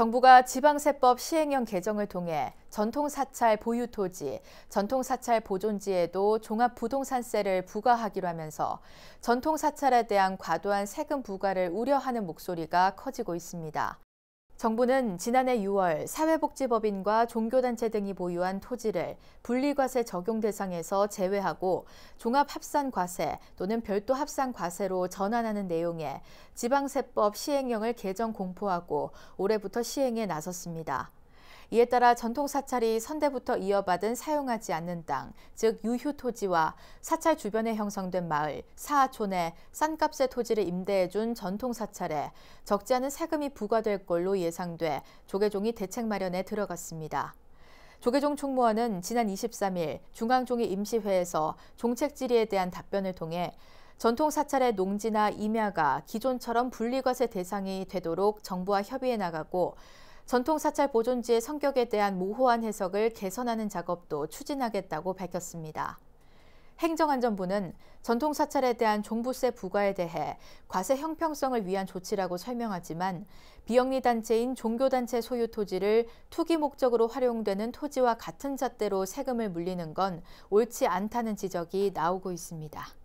정부가 지방세법 시행령 개정을 통해 전통사찰 보유토지, 전통사찰 보존지에도 종합부동산세를 부과하기로 하면서 전통사찰에 대한 과도한 세금 부과를 우려하는 목소리가 커지고 있습니다. 정부는 지난해 6월 사회복지법인과 종교단체 등이 보유한 토지를 분리과세 적용 대상에서 제외하고 종합합산과세 또는 별도 합산과세로 전환하는 내용의 지방세법 시행령을 개정 공포하고 올해부터 시행에 나섰습니다. 이에 따라 전통 사찰이 선대부터 이어받은 사용하지 않는 땅, 즉 유휴 토지와 사찰 주변에 형성된 마을, 사하촌에 싼값의 토지를 임대해준 전통 사찰에 적지 않은 세금이 부과될 걸로 예상돼 조계종이 대책 마련에 들어갔습니다. 조계종 총무원은 지난 23일 중앙종이 임시회에서 종책 질의에 대한 답변을 통해 전통 사찰의 농지나 임야가 기존처럼 분리과세 대상이 되도록 정부와 협의해 나가고 전통 사찰 보존지의 성격에 대한 모호한 해석을 개선하는 작업도 추진하겠다고 밝혔습니다. 행정안전부는 전통 사찰에 대한 종부세 부과에 대해 과세 형평성을 위한 조치라고 설명하지만 비영리 단체인 종교 단체 소유 토지를 투기 목적으로 활용되는 토지와 같은 잣대로 세금을 물리는 건 옳지 않다는 지적이 나오고 있습니다.